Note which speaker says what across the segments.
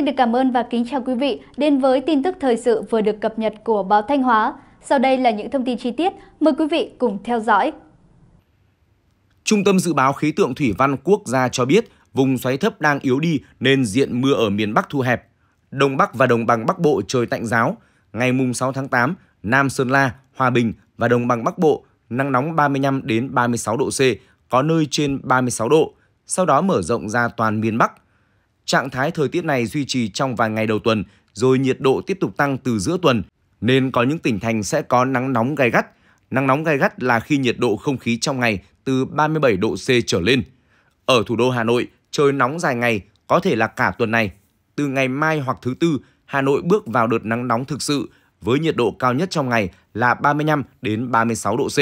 Speaker 1: Xin được cảm ơn và kính chào quý vị đến với tin tức thời sự vừa được cập nhật của báo Thanh Hóa. Sau đây là những thông tin chi tiết, mời quý vị cùng theo dõi. Trung tâm Dự báo Khí tượng Thủy văn Quốc gia cho biết vùng xoáy thấp đang yếu đi nên diện mưa ở miền Bắc thu hẹp. Đông Bắc và Đồng bằng Bắc Bộ trời tạnh giáo. Ngày mùng 6 tháng 8, Nam Sơn La, Hòa Bình và Đồng bằng Bắc Bộ nắng nóng 35 đến 36 độ C, có nơi trên 36 độ, sau đó mở rộng ra toàn miền Bắc – Trạng thái thời tiết này duy trì trong vài ngày đầu tuần, rồi nhiệt độ tiếp tục tăng từ giữa tuần, nên có những tỉnh thành sẽ có nắng nóng gai gắt. Nắng nóng gai gắt là khi nhiệt độ không khí trong ngày từ 37 độ C trở lên. Ở thủ đô Hà Nội, trời nóng dài ngày, có thể là cả tuần này. Từ ngày mai hoặc thứ tư, Hà Nội bước vào đợt nắng nóng thực sự với nhiệt độ cao nhất trong ngày là 35 đến 36 độ C.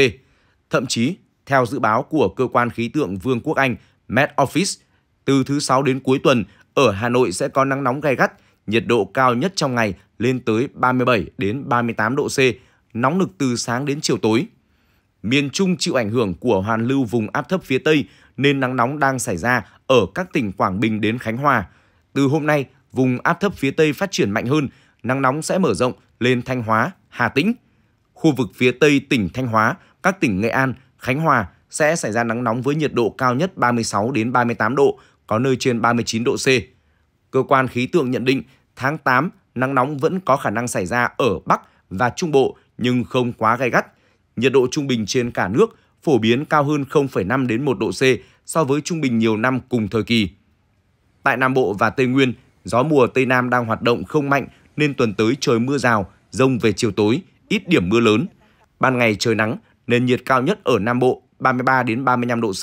Speaker 1: Thậm chí, theo dự báo của cơ quan khí tượng Vương quốc Anh Met Office, từ thứ sáu đến cuối tuần, ở Hà Nội sẽ có nắng nóng gai gắt, nhiệt độ cao nhất trong ngày lên tới 37 đến 38 độ C, nóng nực từ sáng đến chiều tối. Miền Trung chịu ảnh hưởng của hoàn lưu vùng áp thấp phía Tây nên nắng nóng đang xảy ra ở các tỉnh Quảng Bình đến Khánh Hòa. Từ hôm nay, vùng áp thấp phía Tây phát triển mạnh hơn, nắng nóng sẽ mở rộng lên Thanh Hóa, Hà Tĩnh. Khu vực phía Tây tỉnh Thanh Hóa, các tỉnh Nghệ An, Khánh Hòa sẽ xảy ra nắng nóng với nhiệt độ cao nhất 36 đến 38 độ, có nơi trên 39 độ C. Cơ quan khí tượng nhận định tháng 8 nắng nóng vẫn có khả năng xảy ra ở Bắc và Trung Bộ nhưng không quá gay gắt. Nhiệt độ trung bình trên cả nước phổ biến cao hơn 0,5 đến 1 độ C so với trung bình nhiều năm cùng thời kỳ. Tại Nam Bộ và Tây Nguyên, gió mùa Tây Nam đang hoạt động không mạnh nên tuần tới trời mưa rào, rông về chiều tối, ít điểm mưa lớn. Ban ngày trời nắng nên nhiệt cao nhất ở Nam Bộ 33 đến 35 độ C,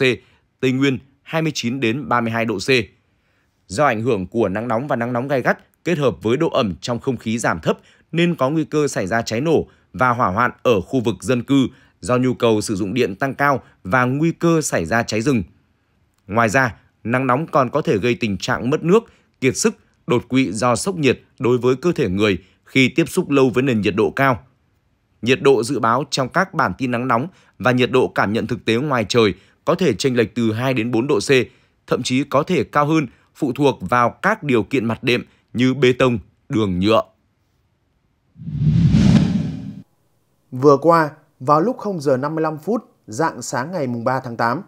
Speaker 1: Tây Nguyên 29 đến 32 độ C. Do ảnh hưởng của nắng nóng và nắng nóng gai gắt kết hợp với độ ẩm trong không khí giảm thấp nên có nguy cơ xảy ra cháy nổ và hỏa hoạn ở khu vực dân cư do nhu cầu sử dụng điện tăng cao và nguy cơ xảy ra cháy rừng. Ngoài ra, nắng nóng còn có thể gây tình trạng mất nước, kiệt sức, đột quỵ do sốc nhiệt đối với cơ thể người khi tiếp xúc lâu với nền nhiệt độ cao. Nhiệt độ dự báo trong các bản tin nắng nóng và nhiệt độ cảm nhận thực tế ngoài trời có thể chênh lệch từ 2 đến 4 độ C, thậm chí có thể cao hơn phụ thuộc vào các điều kiện mặt đệm như bê tông, đường nhựa.
Speaker 2: Vừa qua, vào lúc 0 giờ 55 phút dạng sáng ngày 3 tháng 8,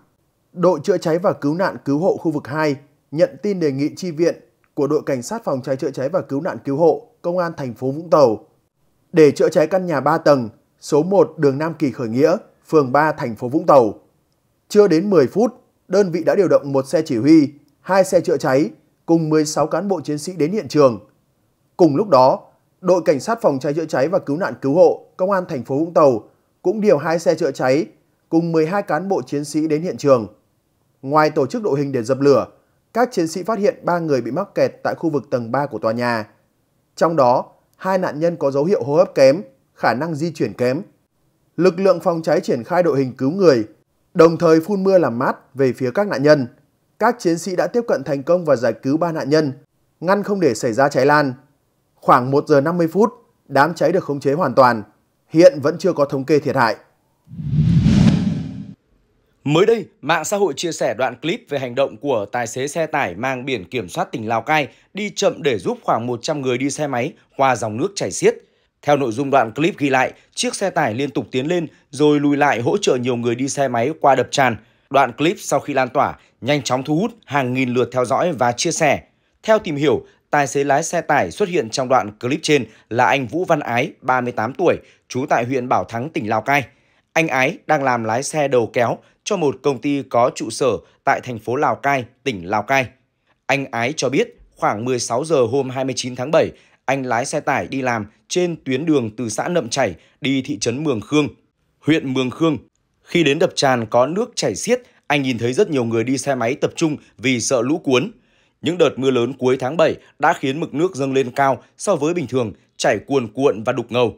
Speaker 2: đội chữa cháy và cứu nạn cứu hộ khu vực 2 nhận tin đề nghị chi viện của đội cảnh sát phòng cháy chữa cháy và cứu nạn cứu hộ công an thành phố Vũng Tàu để chữa cháy căn nhà 3 tầng số 1 đường Nam Kỳ Khởi Nghĩa, phường 3 thành phố Vũng Tàu. Chưa đến 10 phút, đơn vị đã điều động một xe chỉ huy, hai xe chữa cháy cùng 16 cán bộ chiến sĩ đến hiện trường. Cùng lúc đó, đội cảnh sát phòng cháy chữa cháy và cứu nạn cứu hộ công an thành phố Vũng Tàu cũng điều hai xe chữa cháy cùng 12 cán bộ chiến sĩ đến hiện trường. Ngoài tổ chức đội hình để dập lửa, các chiến sĩ phát hiện 3 người bị mắc kẹt tại khu vực tầng 3 của tòa nhà. Trong đó, hai nạn nhân có dấu hiệu hô hấp kém, khả năng di chuyển kém. Lực lượng phòng cháy triển khai đội hình cứu người đồng thời phun mưa làm mát về phía các nạn nhân. Các chiến sĩ đã tiếp cận thành công và giải cứu ba nạn nhân, ngăn không để xảy ra cháy lan. Khoảng 1 giờ 50 phút, đám cháy được khống chế hoàn toàn. Hiện vẫn chưa có thống kê thiệt hại.
Speaker 1: Mới đây, mạng xã hội chia sẻ đoạn clip về hành động của tài xế xe tải mang biển kiểm soát tỉnh Lào Cai đi chậm để giúp khoảng 100 người đi xe máy qua dòng nước chảy xiết. Theo nội dung đoạn clip ghi lại, chiếc xe tải liên tục tiến lên rồi lùi lại hỗ trợ nhiều người đi xe máy qua đập tràn. Đoạn clip sau khi lan tỏa, nhanh chóng thu hút hàng nghìn lượt theo dõi và chia sẻ. Theo tìm hiểu, tài xế lái xe tải xuất hiện trong đoạn clip trên là anh Vũ Văn Ái, 38 tuổi, trú tại huyện Bảo Thắng, tỉnh Lào Cai. Anh Ái đang làm lái xe đầu kéo cho một công ty có trụ sở tại thành phố Lào Cai, tỉnh Lào Cai. Anh Ái cho biết khoảng 16 giờ hôm 29 tháng 7, anh lái xe tải đi làm trên tuyến đường từ xã Nậm Chảy đi thị trấn Mường Khương, huyện Mường Khương. Khi đến đập tràn có nước chảy xiết, anh nhìn thấy rất nhiều người đi xe máy tập trung vì sợ lũ cuốn. Những đợt mưa lớn cuối tháng 7 đã khiến mực nước dâng lên cao so với bình thường, chảy cuồn cuộn và đục ngầu.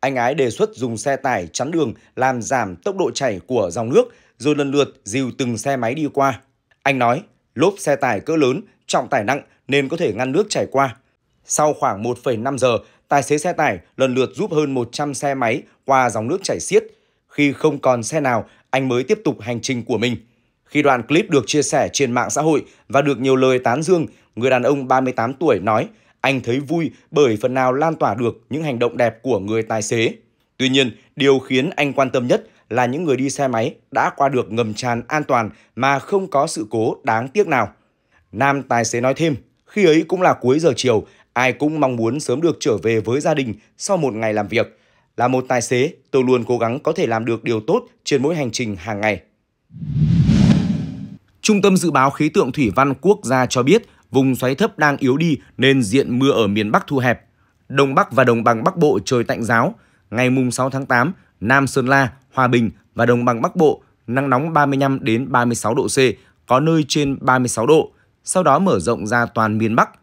Speaker 1: Anh ái đề xuất dùng xe tải chắn đường làm giảm tốc độ chảy của dòng nước rồi lần lượt dìu từng xe máy đi qua. Anh nói, lốp xe tải cỡ lớn, trọng tải nặng nên có thể ngăn nước chảy qua. Sau khoảng 1,5 giờ, tài xế xe tải lần lượt giúp hơn 100 xe máy qua dòng nước chảy xiết. Khi không còn xe nào, anh mới tiếp tục hành trình của mình. Khi đoạn clip được chia sẻ trên mạng xã hội và được nhiều lời tán dương, người đàn ông 38 tuổi nói anh thấy vui bởi phần nào lan tỏa được những hành động đẹp của người tài xế. Tuy nhiên, điều khiến anh quan tâm nhất là những người đi xe máy đã qua được ngầm tràn an toàn mà không có sự cố đáng tiếc nào. Nam tài xế nói thêm, khi ấy cũng là cuối giờ chiều, Ai cũng mong muốn sớm được trở về với gia đình sau một ngày làm việc. Là một tài xế, tôi luôn cố gắng có thể làm được điều tốt trên mỗi hành trình hàng ngày. Trung tâm Dự báo Khí tượng Thủy văn Quốc gia cho biết vùng xoáy thấp đang yếu đi nên diện mưa ở miền Bắc thu hẹp. Đông Bắc và Đồng bằng Bắc Bộ trời tạnh giáo. Ngày mùng 6 tháng 8, Nam Sơn La, Hòa Bình và Đồng bằng Bắc Bộ nắng nóng 35 đến 36 độ C, có nơi trên 36 độ, sau đó mở rộng ra toàn miền Bắc –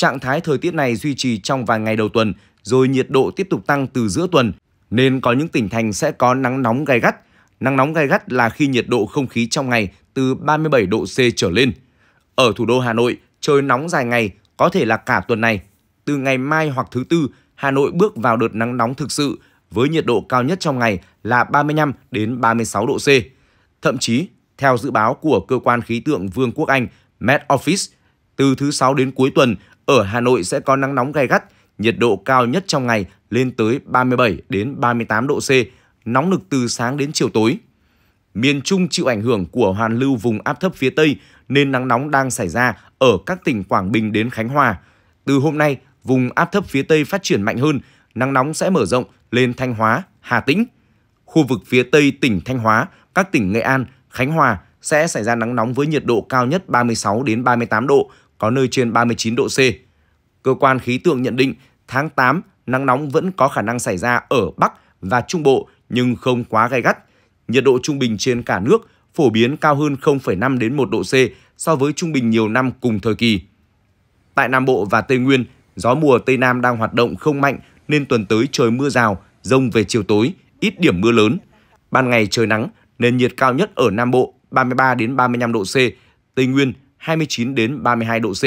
Speaker 1: Trạng thái thời tiết này duy trì trong vài ngày đầu tuần, rồi nhiệt độ tiếp tục tăng từ giữa tuần, nên có những tỉnh thành sẽ có nắng nóng gai gắt. Nắng nóng gai gắt là khi nhiệt độ không khí trong ngày từ 37 độ C trở lên. Ở thủ đô Hà Nội, trời nóng dài ngày, có thể là cả tuần này. Từ ngày mai hoặc thứ tư, Hà Nội bước vào đợt nắng nóng thực sự với nhiệt độ cao nhất trong ngày là 35 đến 36 độ C. Thậm chí, theo dự báo của cơ quan khí tượng Vương quốc Anh Met Office, từ thứ 6 đến cuối tuần, ở Hà Nội sẽ có nắng nóng gai gắt, nhiệt độ cao nhất trong ngày lên tới 37 đến 38 độ C, nóng nực từ sáng đến chiều tối. Miền Trung chịu ảnh hưởng của hoàn lưu vùng áp thấp phía Tây nên nắng nóng đang xảy ra ở các tỉnh Quảng Bình đến Khánh Hòa. Từ hôm nay, vùng áp thấp phía Tây phát triển mạnh hơn, nắng nóng sẽ mở rộng lên Thanh Hóa, Hà Tĩnh. Khu vực phía Tây tỉnh Thanh Hóa, các tỉnh Nghệ An, Khánh Hòa sẽ xảy ra nắng nóng với nhiệt độ cao nhất 36 đến 38 độ, có nơi trên 39 độ C. Cơ quan khí tượng nhận định tháng 8 nắng nóng vẫn có khả năng xảy ra ở Bắc và Trung Bộ nhưng không quá gay gắt. Nhiệt độ trung bình trên cả nước phổ biến cao hơn 0,5 đến 1 độ C so với trung bình nhiều năm cùng thời kỳ. Tại Nam Bộ và Tây Nguyên, gió mùa Tây Nam đang hoạt động không mạnh nên tuần tới trời mưa rào, rông về chiều tối, ít điểm mưa lớn. Ban ngày trời nắng, nên nhiệt cao nhất ở Nam Bộ 33 đến 35 độ C, Tây Nguyên 29 đến 32 độ C.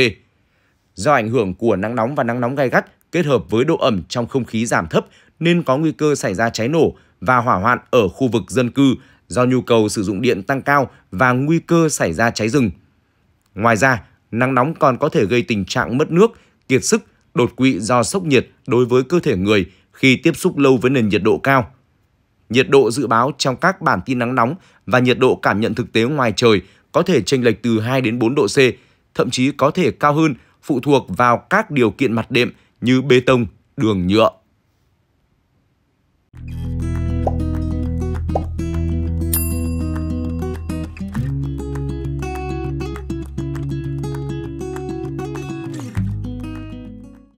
Speaker 1: Do ảnh hưởng của nắng nóng và nắng nóng gai gắt kết hợp với độ ẩm trong không khí giảm thấp nên có nguy cơ xảy ra cháy nổ và hỏa hoạn ở khu vực dân cư do nhu cầu sử dụng điện tăng cao và nguy cơ xảy ra cháy rừng. Ngoài ra, nắng nóng còn có thể gây tình trạng mất nước, kiệt sức, đột quỵ do sốc nhiệt đối với cơ thể người khi tiếp xúc lâu với nền nhiệt độ cao. Nhiệt độ dự báo trong các bản tin nắng nóng và nhiệt độ cảm nhận thực tế ngoài trời có thể chênh lệch từ 2 đến 4 độ C, thậm chí có thể cao hơn phụ thuộc vào các điều kiện mặt đệm như bê tông, đường nhựa.